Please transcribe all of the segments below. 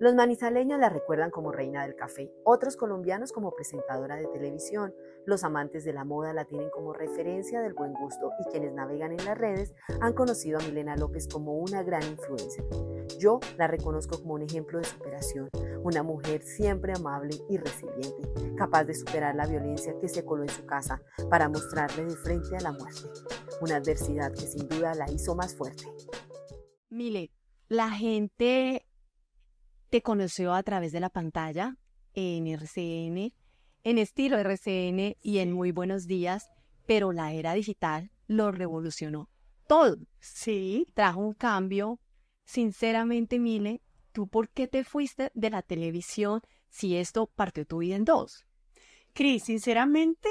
Los manizaleños la recuerdan como reina del café, otros colombianos como presentadora de televisión, los amantes de la moda la tienen como referencia del buen gusto y quienes navegan en las redes han conocido a Milena López como una gran influencia. Yo la reconozco como un ejemplo de superación, una mujer siempre amable y resiliente, capaz de superar la violencia que se coló en su casa para mostrarle de frente a la muerte, una adversidad que sin duda la hizo más fuerte. Mile, la gente te conoció a través de la pantalla en RCN, en estilo RCN y en Muy Buenos Días, pero la era digital lo revolucionó todo. Sí. Trajo un cambio. Sinceramente, Mile, ¿tú por qué te fuiste de la televisión si esto partió tu vida en dos? Cris, sinceramente,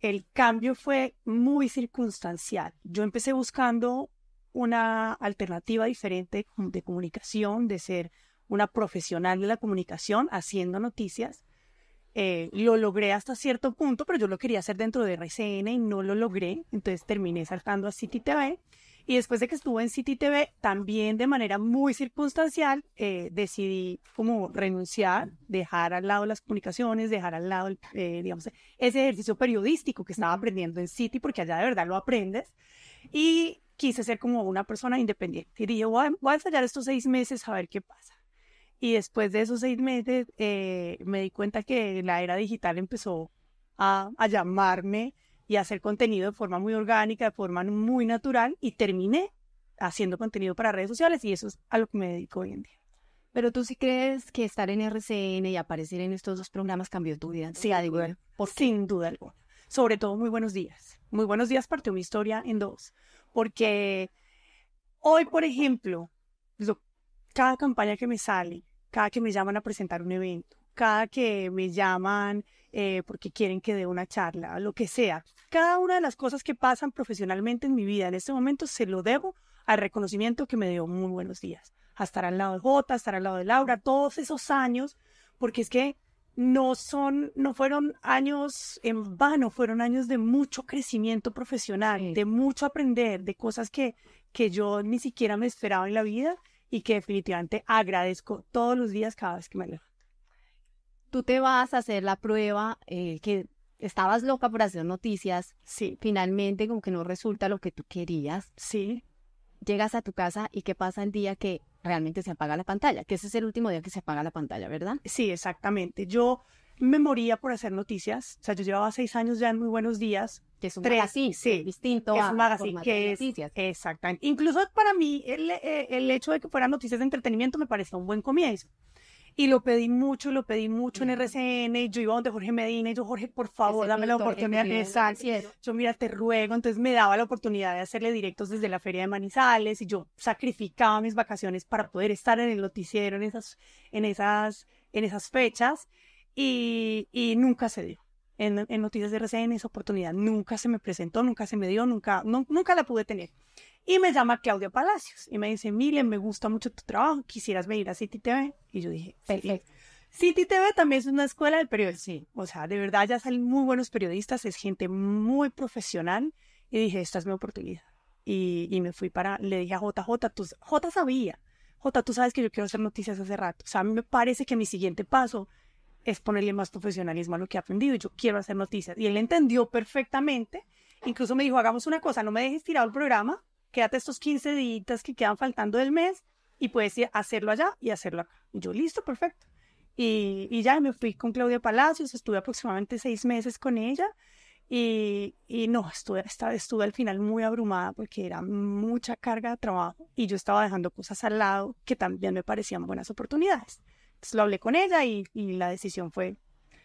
el cambio fue muy circunstancial. Yo empecé buscando una alternativa diferente de comunicación, de ser una profesional de la comunicación haciendo noticias. Eh, lo logré hasta cierto punto, pero yo lo quería hacer dentro de RCN y no lo logré. Entonces terminé saltando a City TV. Y después de que estuve en City TV, también de manera muy circunstancial, eh, decidí como renunciar, dejar al lado las comunicaciones, dejar al lado, eh, digamos, ese ejercicio periodístico que estaba aprendiendo en City, porque allá de verdad lo aprendes. Y quise ser como una persona independiente. Y dije, voy a, estallar estos seis meses a ver qué pasa. Y después de esos seis meses eh, me di cuenta que la era digital empezó a, a llamarme y a hacer contenido de forma muy orgánica, de forma muy natural y terminé haciendo contenido para redes sociales y eso es a lo que me dedico hoy en día. Pero tú sí crees que estar en RCN y aparecer en estos dos programas cambió tu vida. Sí, digo, por sin duda alguna. Sobre todo, muy buenos días. Muy buenos días partió mi historia en dos. Porque hoy, por ejemplo, cada campaña que me sale, cada que me llaman a presentar un evento, cada que me llaman eh, porque quieren que dé una charla, lo que sea. Cada una de las cosas que pasan profesionalmente en mi vida en este momento se lo debo al reconocimiento que me dio Muy Buenos Días. A estar al lado de Jota, a estar al lado de Laura, todos esos años, porque es que no son, no fueron años en vano, fueron años de mucho crecimiento profesional, de mucho aprender, de cosas que, que yo ni siquiera me esperaba en la vida y que definitivamente agradezco todos los días cada vez que me levanto. Tú te vas a hacer la prueba eh, que estabas loca por hacer noticias. Sí. Finalmente como que no resulta lo que tú querías. Sí. Llegas a tu casa y qué pasa el día que realmente se apaga la pantalla, que ese es el último día que se apaga la pantalla, ¿verdad? Sí, exactamente. Yo me moría por hacer noticias. O sea, yo llevaba seis años ya en muy buenos días que es un tres, magazine, sí, distinto que noticias. Exactamente. Incluso para mí eh, el, hecho de que fueran noticias de entretenimiento me parecía un buen comienzo. Y lo pedí mucho, lo pedí mucho en RCN, yo iba donde Jorge Medina y yo, Jorge, por favor, dame la oportunidad de estar. Yo, mira, te ruego, entonces me daba la oportunidad de hacerle directos desde la Feria de Manizales y yo sacrificaba mis vacaciones para poder estar en el noticiero en esas, en esas, en esas fechas y nunca se dio en, Noticias de RCN, esa oportunidad nunca se me presentó, nunca se me dio, nunca, no, nunca la pude tener. Y me llama Claudia Palacios y me dice, Miriam, me gusta mucho tu trabajo, quisieras venir a City TV. Y yo dije, perfecto. City TV también es una escuela de periodismo, sí. O sea, de verdad ya salen muy buenos periodistas, es gente muy profesional. Y dije, esta es mi oportunidad. Y, y me fui para, le dije a JJ, tú, J sabía, J, tú sabes que yo quiero hacer noticias hace rato. O sea, a mí me parece que mi siguiente paso es ponerle más profesionalismo a lo que he aprendido. y Yo quiero hacer noticias. Y él entendió perfectamente. Incluso me dijo, hagamos una cosa, no me dejes tirado el programa, quédate estos 15 días que quedan faltando del mes y puedes hacerlo allá y hacerlo acá. yo, listo, perfecto. Y, ya me fui con Claudia Palacios, estuve aproximadamente seis meses con ella y, no, estuve, estuve al final muy abrumada porque era mucha carga de trabajo y yo estaba dejando cosas al lado que también me parecían buenas oportunidades. Pues, lo hablé con ella y, y la decisión fue,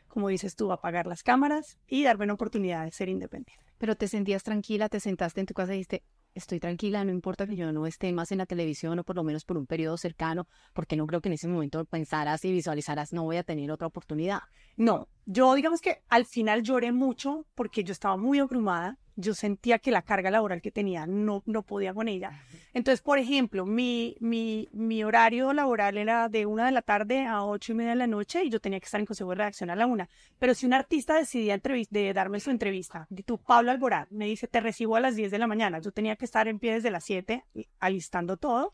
como dices tú, apagar las cámaras y darme una oportunidad de ser independiente. Pero te sentías tranquila, te sentaste en tu casa y dijiste, estoy tranquila, no importa que yo no esté más en la televisión o por lo menos por un periodo cercano, porque no creo que en ese momento pensaras y visualizaras, no voy a tener otra oportunidad. No, yo digamos que al final lloré mucho porque yo estaba muy abrumada yo sentía que la carga laboral que tenía no, no podía con ella. Entonces, por ejemplo, mi, mi, mi horario laboral era de una de la tarde a ocho y media de la noche y yo tenía que estar en consejo de redacción a la una. Pero si un artista decidía de darme su entrevista, de tu Pablo Alborán, me dice, te recibo a las diez de la mañana. Yo tenía que estar en pie desde las siete alistando todo,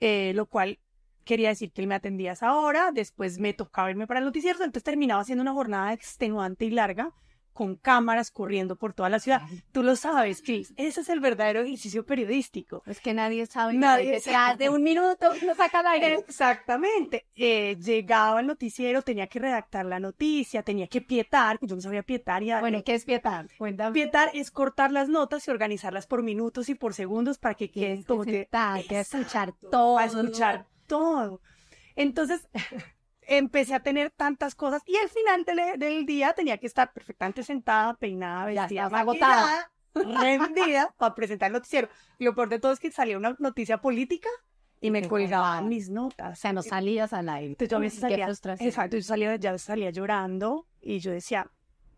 eh, lo cual quería decir que él me atendía a esa hora, después me tocaba irme para el noticiero, entonces terminaba siendo una jornada extenuante y larga con cámaras corriendo por toda la ciudad. Tú lo sabes, Chris. Ese es el verdadero ejercicio periodístico. Es que nadie sabe. Nadie de un minuto no saca el aire. Exactamente. Eh, llegaba el noticiero, tenía que redactar la noticia, tenía que pietar. Yo no sabía pietar. Y... Bueno, ¿qué es pietar? Cuéntame. Pietar es cortar las notas y organizarlas por minutos y por segundos para que queden como que... que escuchar todo. Para escuchar todo. Entonces, empecé a tener tantas cosas y al final del, del día tenía que estar perfectamente sentada, peinada, vestida, agotada, rendida para presentar el noticiero. lo peor de todo es que salía una noticia política y me colgaban mis notas. O sea, no salías al aire. Entonces yo a veces salía, exacto, yo salía, ya salía llorando y yo decía,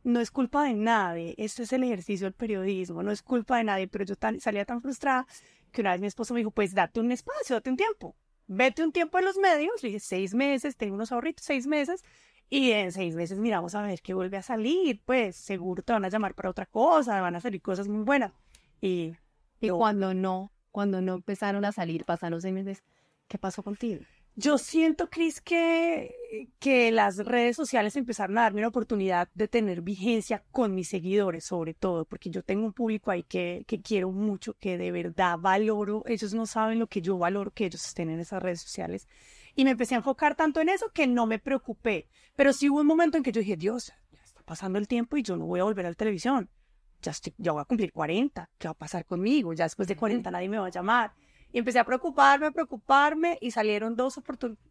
no es culpa de nadie, esto es el ejercicio del periodismo, no es culpa de nadie, pero yo tan, salía tan frustrada que una vez mi esposo me dijo, pues date un espacio, date un tiempo vete un tiempo en los medios, le dije, seis meses, tengo unos ahorritos, seis meses, y en seis meses miramos a ver qué vuelve a salir, pues seguro te van a llamar para otra cosa, van a salir cosas muy buenas. Y, y cuando no, cuando no empezaron a salir, pasaron seis meses, ¿qué pasó contigo? Yo siento, Cris, que, que las redes sociales empezaron a darme la oportunidad de tener vigencia con mis seguidores, sobre todo, porque yo tengo un público ahí que, quiero mucho, que de verdad valoro. Ellos no saben lo que yo valoro que ellos estén en esas redes sociales. Y me empecé a enfocar tanto en eso que no me preocupé. Pero sí hubo un momento en que yo dije, Dios, ya está pasando el tiempo y yo no voy a volver a la televisión. Ya, estoy, ya voy a cumplir 40. ¿Qué va a pasar conmigo? Ya después de 40 nadie me va a llamar y empecé a preocuparme, a preocuparme y salieron dos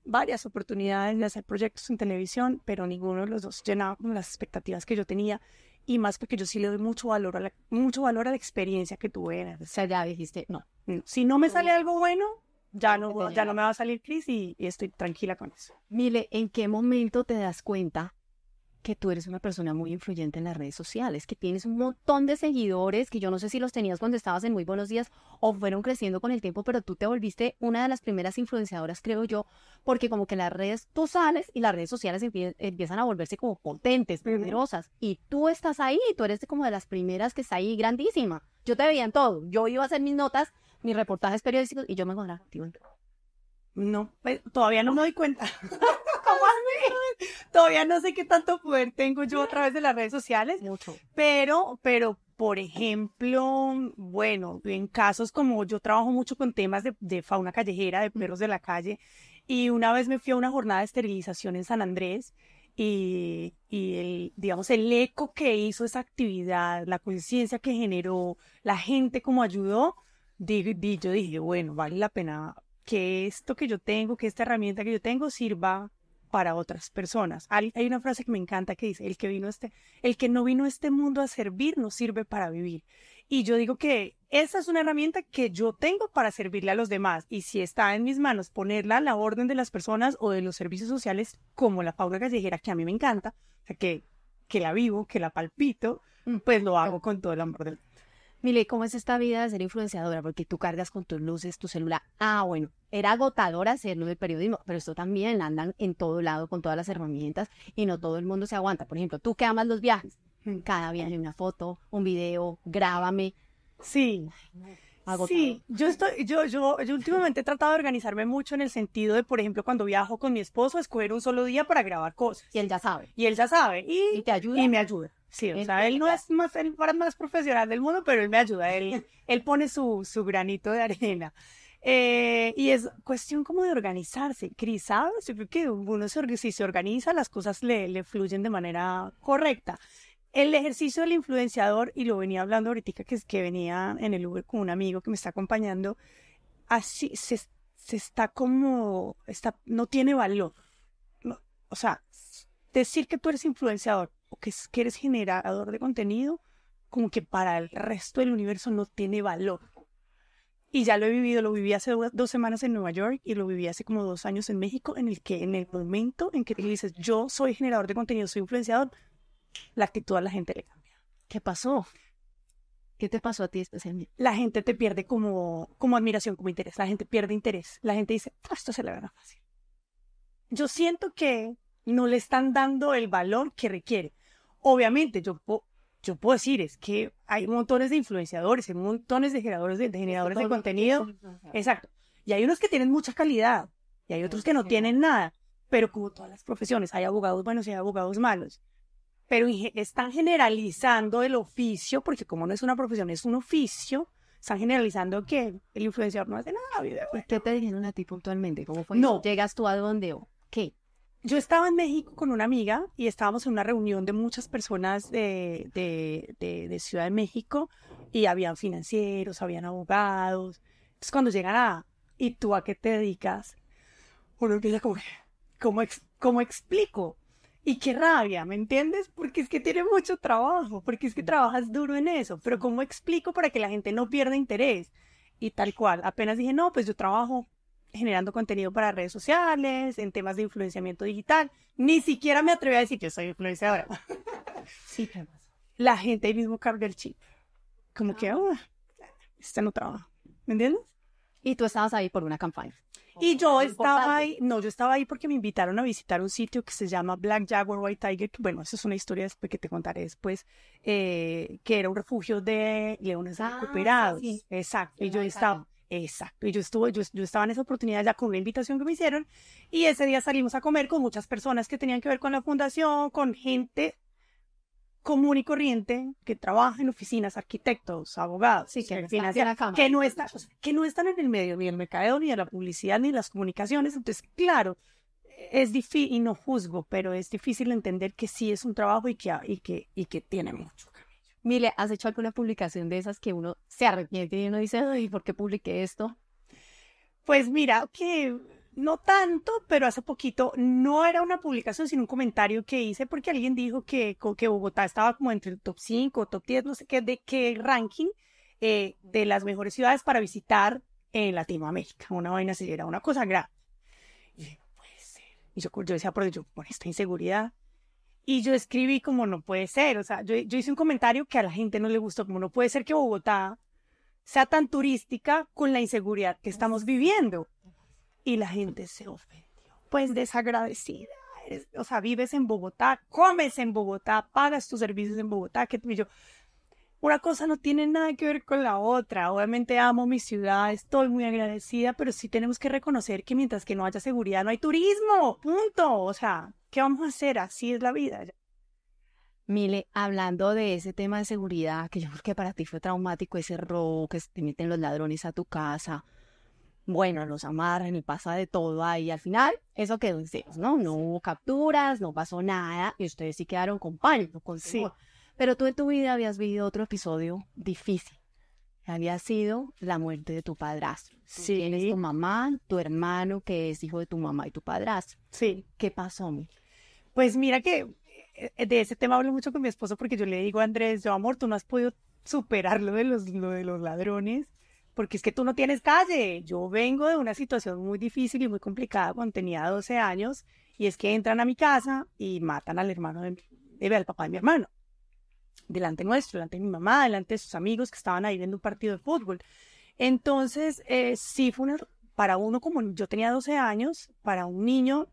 varias oportunidades de hacer proyectos en televisión, pero ninguno de los dos llenaba las expectativas que yo tenía y más porque yo sí le doy mucho valor a la, mucho valor a la experiencia que tuve. O sea, ya dijiste, no. Mm, si no me sale algo bueno, ya no, ya no me va a salir crisis y, estoy tranquila con eso. Mire, ¿en qué momento te das cuenta que tú eres una persona muy influyente en las redes sociales, que tienes un montón de seguidores, que yo no sé si los tenías cuando estabas en Muy Buenos Días o fueron creciendo con el tiempo, pero tú te volviste una de las primeras influenciadoras, creo yo, porque como que las redes, tú sales y las redes sociales empiezan a volverse como potentes, poderosas, y tú estás ahí, tú eres como de las primeras que está ahí, grandísima. Yo te veía en todo, yo iba a hacer mis notas, mis reportajes periodísticos y yo me encontraba No, pues, todavía no me doy cuenta. Todavía no sé qué tanto poder tengo yo a través de las redes sociales. Pero, pero, por ejemplo, bueno, en casos como yo trabajo mucho con temas de, fauna callejera, de perros de la calle, y una vez me fui a una jornada de esterilización en San Andrés y, y el, digamos, el eco que hizo esa actividad, la conciencia que generó, la gente como ayudó, yo dije, bueno, vale la pena que esto que yo tengo, que esta herramienta que yo tengo sirva para otras personas. Hay, una frase que me encanta que dice, el que, vino este, el que no vino a este mundo a servir no sirve para vivir. Y yo digo que esa es una herramienta que yo tengo para servirle a los demás. Y si está en mis manos ponerla a la orden de las personas o de los servicios sociales, como la Paula dijera que a mí me encanta, que, la vivo, que la palpito, pues lo hago con todo el amor del Mire, ¿cómo es esta vida de ser influenciadora? Porque tú cargas con tus luces, tu celular. Ah, bueno, era agotador hacerlo del periodismo, pero esto también andan en todo lado con todas las herramientas y no todo el mundo se aguanta. Por ejemplo, tú que amas los viajes, mm. cada viaje eh. una foto, un video, grábame. Sí. Agotador. Sí, yo estoy, yo, yo, últimamente he tratado de organizarme mucho en el sentido de, por ejemplo, cuando viajo con mi esposo, escoger un solo día para grabar cosas. Y él ya sabe. Y él ya sabe. ¿Y te ayuda. Y me ayuda. Sí, o sea, este, él no es más el más profesional del mundo, pero él me ayuda, él, él pone su, granito de arena. Eh, y es cuestión como de organizarse. Cris, ¿sabes? Yo que uno se, si se organiza, las cosas le, fluyen de manera correcta. El ejercicio del influenciador, y lo venía hablando ahorita, que es que venía en el Uber con un amigo que me está acompañando, así se, está como, está, no tiene valor. o sea, decir que tú eres influenciador o que, que eres generador de contenido, como que para el resto del universo no tiene valor. Y ya lo he vivido, lo viví hace dos semanas en Nueva York y lo viví hace como dos años en México, en el que en el momento en que te dices, yo soy generador de contenido, soy influenciador, la actitud a la gente le cambia. ¿Qué pasó? ¿Qué te pasó a ti especialmente? La gente te pierde como, como admiración, como interés. La gente pierde interés. La gente dice, ah, esto se le gana fácil. Yo siento que no le están dando el valor que requiere. Obviamente, yo, yo puedo decir, es que hay montones de influenciadores, hay montones de generadores de, generadores de contenido. Exacto. Y hay unos que tienen mucha calidad y hay otros que no tienen nada. Pero como todas las profesiones, hay abogados buenos y hay abogados malos. Pero están generalizando el oficio, porque como no es una profesión, es un oficio, están generalizando que el influenciador no hace nada. ¿Qué te dijeron a ti puntualmente? ¿Cómo fue? No. ¿Llegas tú a dónde o qué? Yo estaba en México con una amiga y estábamos en una reunión de muchas personas de, Ciudad de México y habían financieros, habían abogados. Entonces cuando llegan a, ¿y tú a qué te dedicas? Uno empieza como, ¿cómo, cómo explico? Y qué rabia, ¿me entiendes? Porque es que tiene mucho trabajo, porque es que trabajas duro en eso, pero ¿cómo explico para que la gente no pierda interés? Y tal cual, apenas dije, no, pues yo trabajo generando contenido para redes sociales, en temas de influenciamiento digital. Ni siquiera me atreví a decir que soy influenciadora. sí, La gente ahí mismo carga el chip. Como que, oh, en no trabaja. ¿Me entiendes? Y tú estabas ahí por una campaña. Y yo estaba ahí, no, yo estaba ahí porque me invitaron a visitar un sitio que se llama Black Jaguar White Tiger, bueno, esa es una historia después que te contaré después, eh, que era un refugio de leones ah, recuperados. Exacto. Y yo estaba, Exacto. Y yo estuve, yo, estaba en esa oportunidad ya con una invitación que me hicieron y ese día salimos a comer con muchas personas que tenían que ver con la fundación, con gente común y corriente que trabaja en oficinas, arquitectos, abogados, que, no que no están en el medio ni el mercado, ni de la publicidad, ni las comunicaciones. Entonces, claro, es difícil, y no juzgo, pero es difícil entender que sí es un trabajo y que, y que, y que tiene mucho. Mire, ¿has hecho alguna publicación de esas que uno se arrepiente y uno dice, ay, ¿por qué publiqué esto? Pues mira, que no tanto, pero hace poquito no era una publicación, sino un comentario que hice porque alguien dijo que, que Bogotá estaba como entre el top 5, top 10, no sé qué, de qué ranking eh, de las mejores ciudades para visitar en Latinoamérica. Una vaina así, era una cosa grave. Y yo, yo, decía, por yo, con esta inseguridad, y yo escribí como no puede ser, o sea, yo, hice un comentario que a la gente no le gustó, como no puede ser que Bogotá sea tan turística con la inseguridad que estamos viviendo. Y la gente se ofendió. Pues desagradecida. o sea, vives en Bogotá, comes en Bogotá, pagas tus servicios en Bogotá, que y yo. Una cosa no tiene nada que ver con la otra. Obviamente amo mi ciudad, estoy muy agradecida, pero sí tenemos que reconocer que mientras que no haya seguridad, no hay turismo. Punto. O sea, ¿Qué vamos a hacer? Así es la vida. Mile, hablando de ese tema de seguridad, que yo creo que para ti fue traumático ese robo, que te meten los ladrones a tu casa, bueno, los amarran y pasa de todo ahí. Al final, eso quedó en ¿no? No hubo capturas, no pasó nada y ustedes sí quedaron con pan, con sí. Pero tú en tu vida habías vivido otro episodio difícil. Había sido la muerte de tu padrastro. sí. Tienes tu mamá, tu hermano que es hijo de tu mamá y tu padrastro. Sí. ¿Qué pasó, Mile? Pues mira que eh, eh, de ese tema hablo mucho con mi esposo porque yo le digo a Andrés, yo amor, tú no has podido superar lo de los, de los ladrones porque es que tú no tienes calle. Yo vengo de una situación muy difícil y muy complicada cuando tenía 12 años y es que entran a mi casa y matan al hermano de, eh, al papá de mi hermano. Delante nuestro, delante de mi mamá, delante de sus amigos que estaban ahí viendo un partido de fútbol. Entonces, sí fue una, para uno como yo tenía 12 años, para un niño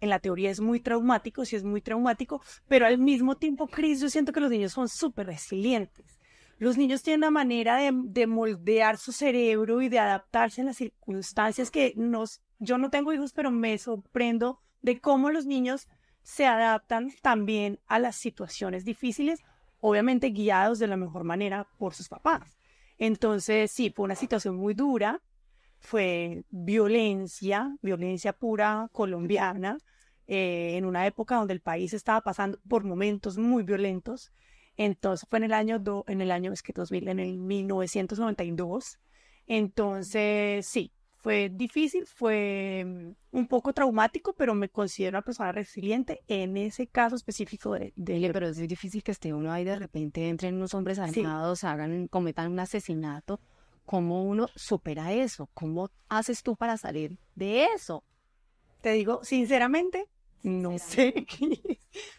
en la teoría es muy traumático, sí es muy traumático, pero al mismo tiempo, Cris, yo siento que los niños son súper resilientes. Los niños tienen una manera de, moldear su cerebro y de adaptarse a las circunstancias que nos... Yo no tengo hijos, pero me sorprendo de cómo los niños se adaptan también a las situaciones difíciles, obviamente guiados de la mejor manera por sus papás. Entonces, sí, fue una situación muy dura, fue violencia, violencia pura colombiana, eh, en una época donde el país estaba pasando por momentos muy violentos. Entonces fue en el año, en el año, es que 2000, en el 1992. Entonces, sí, fue difícil, fue mm, un poco traumático, pero me considero una persona resiliente en ese caso específico de... pero es difícil que esté uno ahí de repente, entren unos hombres armados, hagan, cometan un asesinato cómo uno supera eso, cómo haces tú para salir de eso. Te digo, sinceramente, no sé,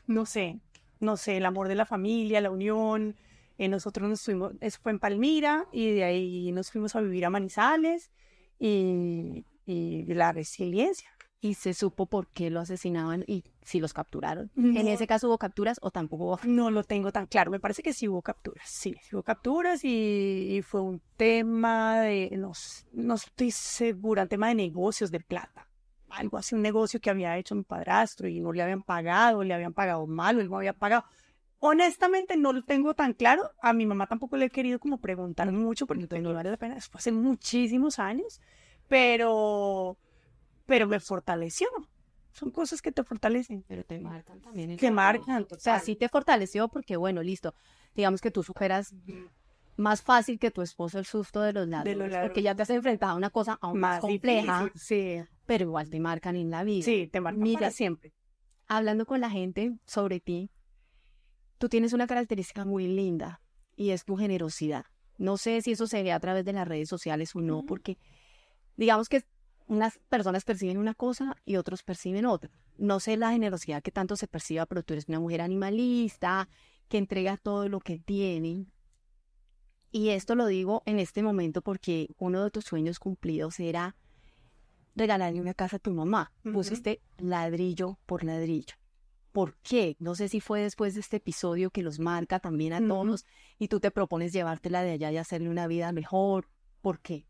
no sé, no sé, el amor de la familia, la unión. Eh, nosotros nos fuimos, eso fue en Palmira y de ahí nos fuimos a vivir a Manizales y, y la resiliencia. Y se supo por qué lo asesinaban y si los capturaron. En ese caso hubo capturas o tampoco hubo. No lo tengo tan claro. Me parece que sí hubo capturas. Sí, sí hubo capturas y, fue un tema de, no, no estoy segura, un tema de negocios de plata. Algo así, un negocio que había hecho mi padrastro y no le habían pagado, le habían pagado mal, él no había pagado. Honestamente no lo tengo tan claro. A mi mamá tampoco le he querido como preguntar mucho porque no vale de pena. fue hace muchísimos años, pero, pero me fortaleció son cosas que te fortalecen. Pero te marcan también. te marcan. O sea, sí te fortaleció porque, bueno, listo, digamos que tú superas más fácil que tu esposo el susto de los lados. porque ya te has enfrentado a una cosa aún más, compleja, sí. pero igual te marcan en la vida. Sí, te marcan Mira, siempre. Hablando con la gente sobre ti, tú tienes una característica muy linda y es tu generosidad. No sé si eso se ve a través de las redes sociales o no, porque digamos que unas personas perciben una cosa y otros perciben otra. No sé la generosidad que tanto se perciba, pero tú eres una mujer animalista, que entrega todo lo que tiene. Y esto lo digo en este momento porque uno de tus sueños cumplidos era regalarle una casa a tu mamá. Pusiste ladrillo por ladrillo. ¿Por qué? No sé si fue después de este episodio que los marca también a todos y tú te propones llevártela de allá y hacerle una vida mejor. ¿Por qué?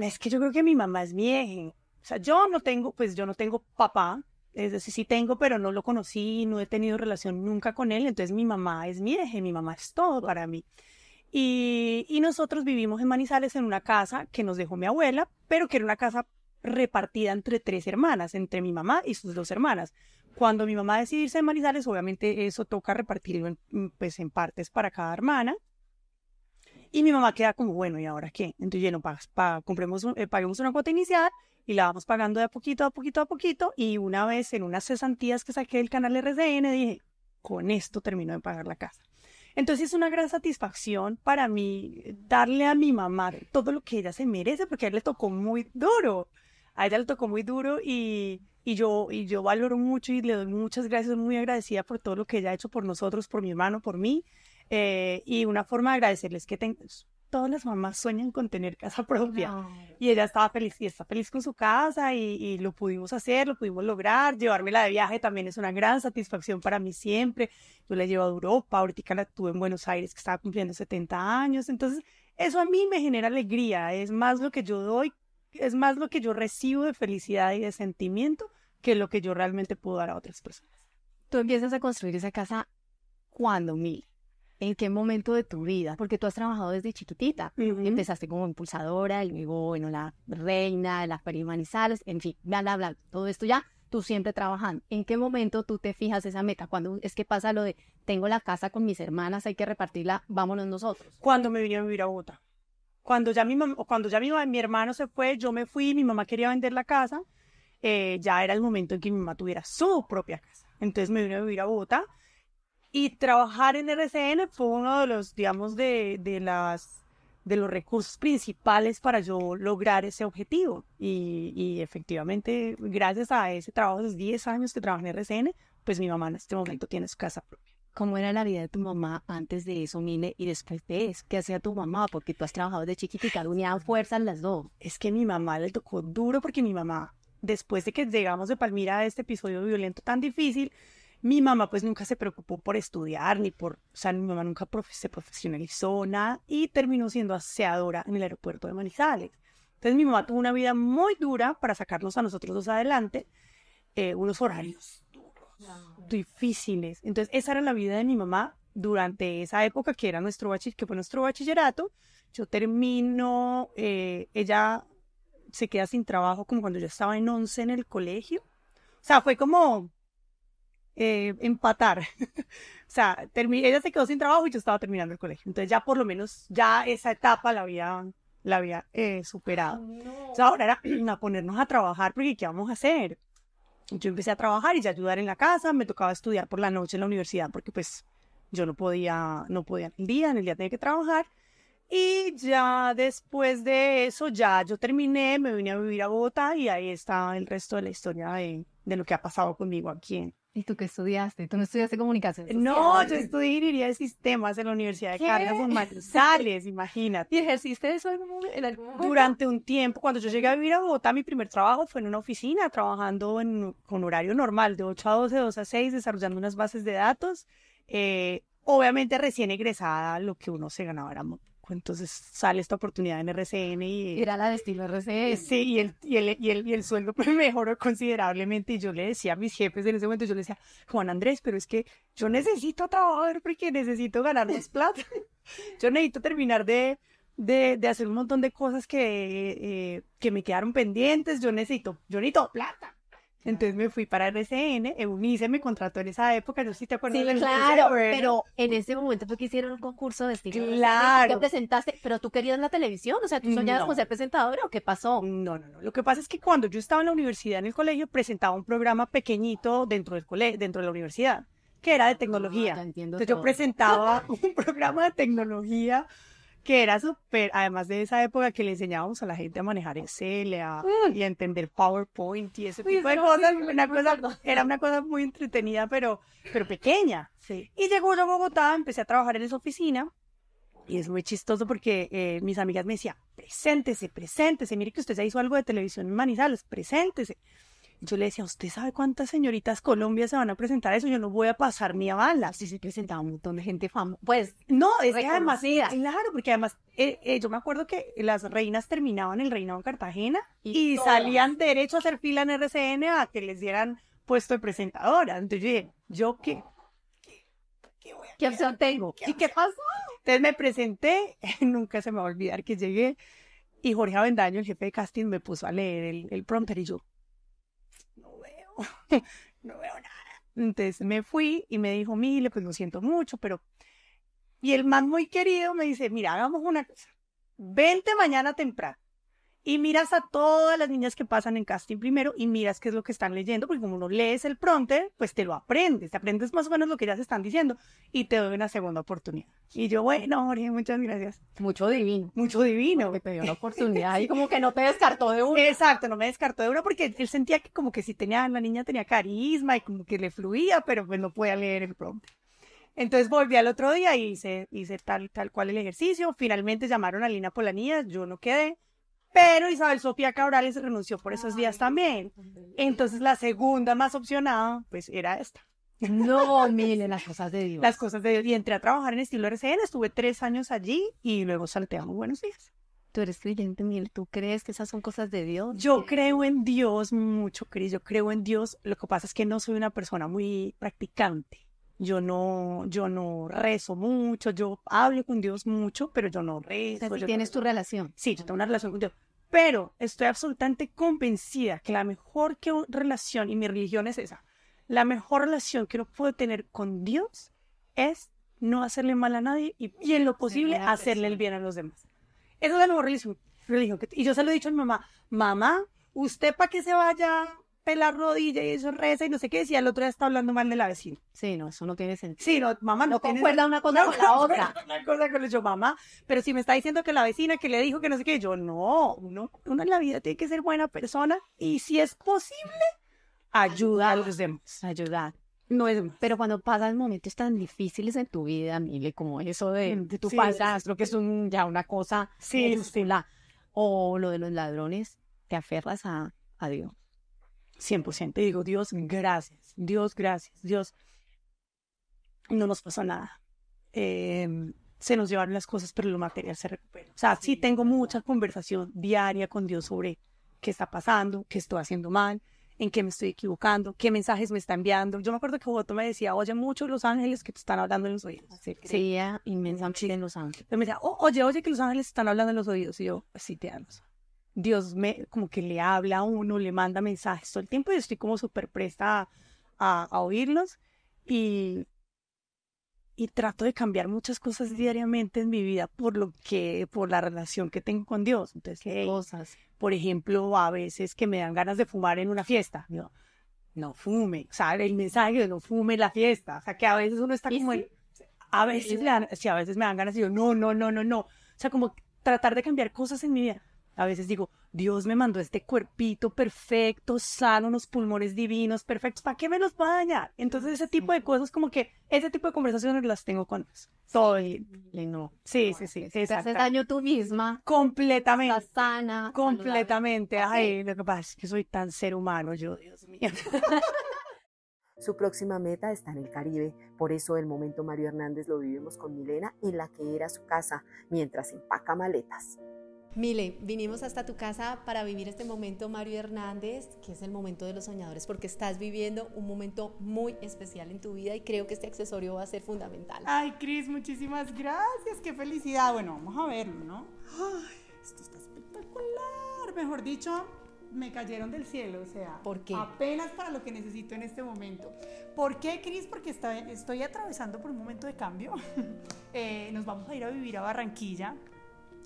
Es que yo creo que mi mamá es mi eje, O sea, yo no tengo, pues yo no tengo papá, es decir, sí tengo, pero no lo conocí, no he tenido relación nunca con él, entonces mi mamá es mi eje, mi mamá es todo para mí. Y, nosotros vivimos en Manizales en una casa que nos dejó mi abuela, pero que era una casa repartida entre tres hermanas, entre mi mamá y sus dos hermanas. Cuando mi mamá decide irse a Manizales, obviamente eso toca repartirlo pues en partes para cada hermana. Y mi mamá queda como, bueno, ¿y ahora qué? Entonces, lleno no, pagas, pagamos compremos eh, paguemos una cuota inicial y la vamos pagando de a poquito, a poquito, a poquito. Y una vez en unas cesantías que saqué del canal RCN, dije, con esto termino de pagar la casa. Entonces es una gran satisfacción para mí eh, darle a mi mamá todo lo que ella se merece, porque a ella le tocó muy duro. A ella le tocó muy duro y, yo, y yo valoro mucho y le doy muchas gracias, muy agradecida por todo lo que ella ha hecho por nosotros, por mi hermano, por mí. Eh, y una forma de agradecerles que todas las mamás sueñan con tener casa propia. Y ella estaba feliz, y está feliz con su casa, y, y, lo pudimos hacer, lo pudimos lograr. Llevármela de viaje también es una gran satisfacción para mí siempre. Yo la llevo a Europa, ahorita la tuve en Buenos Aires, que estaba cumpliendo 70 años. Entonces, eso a mí me genera alegría. Es más lo que yo doy, es más lo que yo recibo de felicidad y de sentimiento que lo que yo realmente puedo dar a otras personas. Tú empiezas a construir esa casa cuando, Mil en qué momento de tu vida, porque tú has trabajado desde chiquitita. Empezaste como impulsadora, y luego, bueno, la reina, de las perimanizales, en fin, bla, bla, bla, todo esto ya, tú siempre trabajando. ¿En qué momento tú te fijas esa meta? Cuando es que pasa lo de, tengo la casa con mis hermanas, hay que repartirla, vámonos nosotros? Cuando me vine a vivir a Bogotá. Cuando ya mi, cuando ya mi, mi hermano se fue, yo me fui, mi mamá quería vender la casa, eh, ya era el momento en que mi mamá tuviera su propia casa. Entonces me vine a vivir a Bogotá y trabajar en RCN fue uno de los, digamos, de, las, de los recursos principales para yo lograr ese objetivo. Y, efectivamente, gracias a ese trabajo, esos 10 años que trabajé en RCN, pues mi mamá en este momento tiene su casa propia. ¿Cómo era la vida de tu mamá antes de eso, Mine? Y después de eso, ¿qué hacía tu mamá? Porque tú has trabajado de chiquitica, unían fuerzas las dos. Es que mi mamá le tocó duro porque mi mamá, después de que llegamos de Palmira a este episodio violento tan difícil, mi mamá pues nunca se preocupó por estudiar, ni por, o sea, mi mamá nunca profe se profesionalizó, nada, y terminó siendo aseadora en el aeropuerto de Manizales. Entonces mi mamá tuvo una vida muy dura para sacarnos a nosotros dos adelante, eh, unos horarios duros, difíciles. Entonces esa era la vida de mi mamá durante esa época que era nuestro bachiller, que fue nuestro bachillerato. Yo termino, eh, ella se queda sin trabajo como cuando yo estaba en 11 en el colegio. O sea, fue como eh, empatar. o sea, ella se quedó sin trabajo y yo estaba terminando el colegio. Entonces ya por lo menos ya esa etapa la había, la había eh, superado. Entonces ahora era ponernos a trabajar porque ¿qué vamos a hacer? Yo empecé a trabajar y ya ayudar en la casa, me tocaba estudiar por la noche en la universidad porque pues yo no podía, no podía en el día, en el día tenía que trabajar. Y ya después de eso, ya yo terminé, me vine a vivir a Bogotá y ahí está el resto de la historia de, de lo que ha pasado conmigo aquí en, ¿Y tú qué estudiaste? ¿Tú no estudiaste comunicación? No, yo estudié ingeniería de sistemas en la Universidad de ¿Qué? Carlos matrizales, imagínate. ¿Y ejerciste eso en algún momento? Durante un tiempo, cuando yo llegué a vivir a Bogotá, mi primer trabajo fue en una oficina, trabajando con horario normal, de 8 a 12, 2 a 6, desarrollando unas bases de datos. Eh, obviamente recién egresada, lo que uno se ganaba era entonces sale esta oportunidad en RCN y... Era la de estilo RCN. Sí, y el, y el, y el, sueldo pues, mejoró considerablemente y yo le decía a mis jefes en ese momento, yo le decía, Juan Andrés, pero es que yo necesito trabajar porque necesito ganar más plata. yo necesito terminar de, hacer un montón de cosas que, eh, que me quedaron pendientes, yo necesito, yo necesito plata. Entonces me fui para RCN, Eunice eh, me contrató en esa época, no sé si te acuerdas. Sí, claro, pero en ese momento que hicieron un concurso de estilo. Claro. Te presentaste, pero tú querías la televisión, o sea, tú soñabas con ser presentadora o qué pasó? No, no, no. Lo que pasa es que cuando yo estaba en la universidad, en el colegio, presentaba un programa pequeñito dentro del colegio, dentro de la universidad, que era de ah, tecnología. Entiendo. Entonces yo presentaba un programa de tecnología que era súper, además de esa época que le enseñábamos a la gente a manejar Excel a, mm. y a entender PowerPoint y ese tipo de cosas, era una cosa muy entretenida, pero, pero pequeña. Sí. Y llegó yo a Bogotá, empecé a trabajar en esa oficina y es muy chistoso porque eh, mis amigas me decían, preséntese, preséntese, mire que usted ha hizo algo de televisión en Manizales, preséntese. Yo le decía, ¿usted sabe cuántas señoritas Colombia se van a presentar a eso? Yo no voy a pasar mi a Si se presentaba un montón de gente famosa. Pues, no, es que además, claro, porque además, eh, eh, yo me acuerdo que las reinas terminaban el reinado en Cartagena y, salían derecho a hacer fila en RCN a que les dieran puesto de presentadora. Entonces yo ¿yo qué? ¿Qué, voy a opción tengo? ¿Y qué pasó? Entonces me presenté, nunca se me va a olvidar que llegué y Jorge Avendaño, el jefe de casting, me puso a leer el, el prompter y yo, no veo nada. Entonces me fui y me dijo, mire, pues lo siento mucho, pero... Y el más muy querido me dice, mira, hagamos una cosa. Vente mañana temprano y miras a todas las niñas que pasan en casting primero y miras qué es lo que están leyendo, porque como no lees el prompter, pues te lo aprendes, te aprendes más o menos lo que ellas están diciendo y te doy una segunda oportunidad. Y yo, bueno, Jorge, muchas gracias. Mucho divino. Mucho divino. te dio la oportunidad y como que no te descartó de una. Exacto, no me descartó de una porque él sentía que como que si tenía, la niña tenía carisma y como que le fluía, pero pues no podía leer el prompter. Entonces volví al otro día y hice, tal, tal cual el ejercicio. Finalmente llamaron a Lina Polanía, yo no quedé pero Isabel Sofía Cabrales renunció por esos días también. Entonces la segunda más opcionada, pues era esta. No, mire, las cosas de Dios. Las cosas de Dios. Y entré a trabajar en estilo RCN, estuve tres años allí y luego salteamos buenos días. Tú eres creyente, Mil, ¿tú crees que esas son cosas de Dios? Yo creo en Dios mucho, Cris, yo creo en Dios. Lo que pasa es que no soy una persona muy practicante yo no, yo no rezo mucho, yo hablo con Dios mucho, pero yo no rezo. O tienes tu relación. Sí, yo tengo una relación con Dios. Pero estoy absolutamente convencida que la mejor relación, y mi religión es esa, la mejor relación que uno puede tener con Dios es no hacerle mal a nadie y, en lo posible hacerle el bien a los demás. Esa es la mejor religión. y yo se lo he dicho a mi mamá, mamá, usted para que se vaya la rodilla y eso reza y no sé qué, si al otro día está hablando mal de la vecina. Sí, no, eso no tiene sentido. Sí, no, mamá no, no tiene... concuerda una cosa con la otra. Una cosa con yo, mamá, pero si me está diciendo que la vecina que le dijo que no sé qué, yo no, uno, uno en la vida tiene que ser buena persona y si es posible, ayudar. a los demás. Ayudar. No es, pero cuando pasan momentos tan difíciles en tu vida, mire, como eso de, mm, tu pasastro, que es un, ya una cosa sí, sí. o lo de los ladrones, te aferras a, a Dios. 100%. digo, Dios, gracias, Dios, gracias, Dios. No nos pasó nada. Em, se nos llevaron las cosas, pero lo material se recuperó, O sea, sí tengo mucha conversación diaria con Dios sobre qué está pasando, qué estoy haciendo mal, en qué me estoy equivocando, qué mensajes me está enviando. Yo me acuerdo que Bogotá me decía, oye, muchos los ángeles que te están hablando en los oídos. Sí, inmensa inmensamente en los ángeles. me decía, oye, oye, que los ángeles están hablando en los oídos. Y yo, sí, te amo. Dios me, como que le habla a uno, le manda mensajes todo el tiempo y estoy como súper presta a, a, oírlos y, y trato de cambiar muchas cosas diariamente en mi vida por lo que, por la relación que tengo con Dios. Entonces, cosas. Por ejemplo, a veces que me dan ganas de fumar en una fiesta, ¿no? no fume, o sea, el mensaje de no fume la fiesta, o sea, que a veces uno está como, a veces, sí. a veces me dan ganas y yo, no, no, no, no, no, o sea, como tratar de cambiar cosas en mi vida a veces digo, Dios me mandó este cuerpito perfecto, sano, los pulmones divinos, perfectos, ¿para qué me los dañar? Entonces ese tipo de cosas, como que ese tipo de conversaciones las tengo con ellos. Soy... Sí, Sí, sí, pues, sí. Te haces daño tú misma. Completamente. sana. Completamente. Ay, lo que pasa es que soy tan ser humano yo, Dios mío. Su próxima meta está en el Caribe, por eso el momento Mario Hernández lo vivimos con Milena en la que era su casa, mientras empaca maletas. Mile, vinimos hasta tu casa para vivir este momento, Mario Hernández, que es el momento de los soñadores, porque estás viviendo un momento muy especial en tu vida y creo que este accesorio va a ser fundamental. Ay, Cris, muchísimas gracias, qué felicidad. Bueno, vamos a verlo, ¿no? Ay, esto está espectacular. Mejor dicho, me cayeron del cielo, o sea, ¿Por qué? apenas para lo que necesito en este momento. ¿Por qué, Cris? Porque estoy atravesando por un momento de cambio. Eh, nos vamos a ir a vivir a Barranquilla,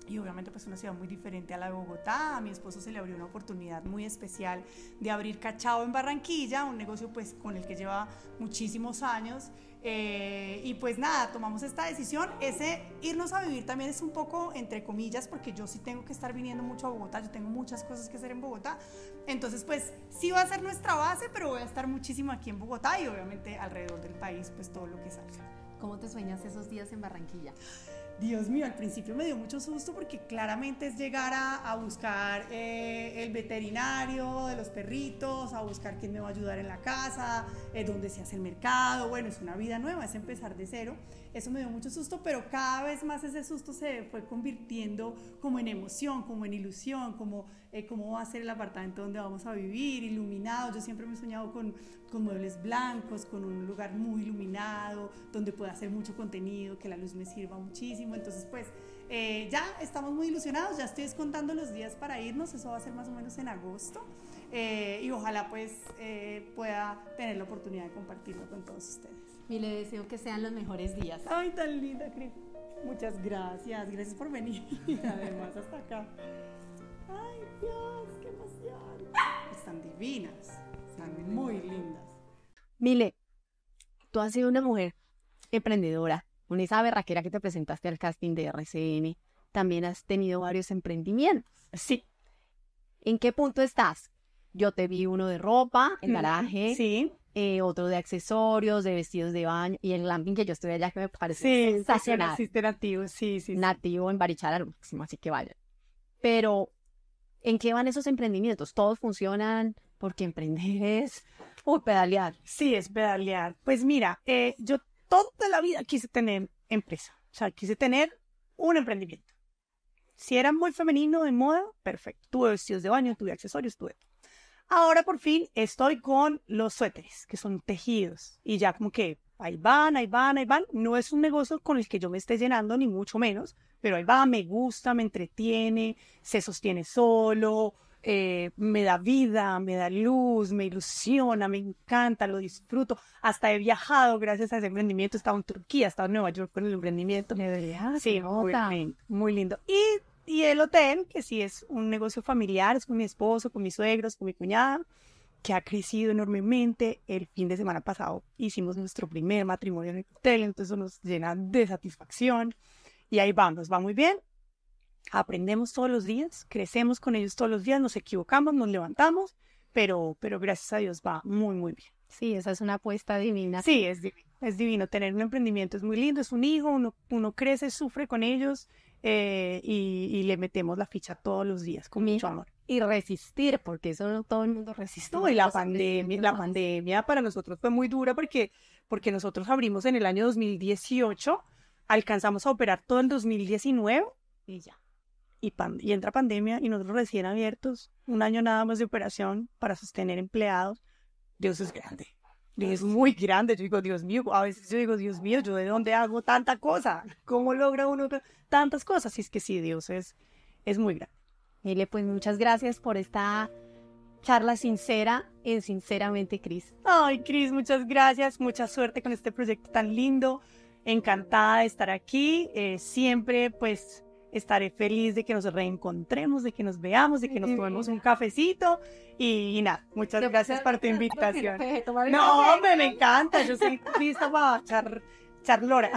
y obviamente pues una ciudad muy diferente a la de Bogotá. A mi esposo se le abrió una oportunidad muy especial de abrir Cachao en Barranquilla, un negocio pues con el que lleva muchísimos años. Eh, y pues nada, tomamos esta decisión. Ese irnos a vivir también es un poco entre comillas porque yo sí tengo que estar viniendo mucho a Bogotá, yo tengo muchas cosas que hacer en Bogotá. Entonces pues sí va a ser nuestra base, pero voy a estar muchísimo aquí en Bogotá y obviamente alrededor del país pues todo lo que salga. ¿Cómo te sueñas esos días en Barranquilla? Dios mío, al principio me dio mucho susto porque claramente es llegar a, buscar eh, el veterinario de los perritos, a buscar quién me va a ayudar en la casa, eh, dónde se hace el mercado. Bueno, es una vida nueva, es empezar de cero. Eso me dio mucho susto, pero cada vez más ese susto se fue convirtiendo como en emoción, como en ilusión, como eh, cómo va a ser el apartamento donde vamos a vivir, iluminado. Yo siempre me he soñado con, muebles blancos, con un lugar muy iluminado, donde pueda hacer mucho contenido, que la luz me sirva muchísimo. Entonces, pues eh, ya estamos muy ilusionados, ya estoy descontando los días para irnos, eso va a ser más o menos en agosto. Eh, y ojalá pues pueda tener la oportunidad de compartirlo con todos ustedes. Mile deseo que sean los mejores días. Ay, tan linda, Cris. Muchas gracias, gracias por venir. Además, hasta acá. Ay, Dios, qué emoción. Están divinas, están muy lindas. Mile, tú has sido una mujer emprendedora, con esa berraquera que te presentaste al casting de RCN. También has tenido varios emprendimientos. Sí. ¿En qué punto estás? Yo te vi uno de ropa, en mm, garaje. Sí. Eh, otro de accesorios, de vestidos de baño, y el glamping que yo estuve allá que me parece sí, sensacional. nativo, sí, sí. Nativo en Barichara al máximo, así que vaya. Pero, ¿en qué van esos emprendimientos? ¿Todos funcionan? Porque emprender es, uy, pedalear. Sí, es pedalear. Pues mira, eh, yo toda la vida quise tener empresa, o sea, quise tener un emprendimiento. Si era muy femenino de moda, perfecto. Tuve vestidos de baño, tuve accesorios, tuve Ahora por fin estoy con los suéteres, que son tejidos. Y ya como que ahí van, ahí van, ahí van. No es un negocio con el que yo me esté llenando, ni mucho menos, pero ahí va, me gusta, me entretiene, se sostiene solo, eh, me da vida, me da luz, me ilusiona, me encanta, lo disfruto. Hasta he viajado gracias a ese emprendimiento, he estado en Turquía, he estado en Nueva York con el emprendimiento. Me sí, muy, muy lindo. Y y el hotel, que sí es un negocio familiar, es con mi esposo, con mis suegros, con mi cuñada, que ha crecido enormemente. El fin de semana pasado hicimos nuestro primer matrimonio en el hotel, entonces eso nos llena de satisfacción. Y ahí vamos, va muy bien. Aprendemos todos los días, crecemos con ellos todos los días, nos equivocamos, nos levantamos, pero, pero gracias a Dios va muy, muy bien. Sí, esa es una apuesta divina. Sí, es divina es divino. Tener un emprendimiento es muy lindo, es un hijo, uno, uno crece, sufre con ellos eh, y, le metemos la ficha todos los días con mucho amor. Y resistir, porque eso no todo el mundo resiste. y la pandemia, la pandemia para nosotros fue muy dura porque, porque nosotros abrimos en el año 2018, alcanzamos a operar todo el 2019 y ya. Y, y entra pandemia y nosotros recién abiertos, un año nada más de operación para sostener empleados. Dios es grande es pues muy grande. Yo digo, Dios mío, a veces yo digo, Dios mío, ¿yo de dónde hago tanta cosa? ¿Cómo logra uno tantas cosas? Y es que sí, Dios es, es muy grande. Mire, pues muchas gracias por esta charla sincera en eh, Sinceramente, Cris. Ay, Cris, muchas gracias. Mucha suerte con este proyecto tan lindo. Encantada de estar aquí. Eh, siempre, pues, estaré feliz de que nos reencontremos, de que nos veamos, de que nos tomemos un cafecito y, nada, muchas gracias por tu invitación. No, hombre, me encanta, yo soy lista para char, charlora.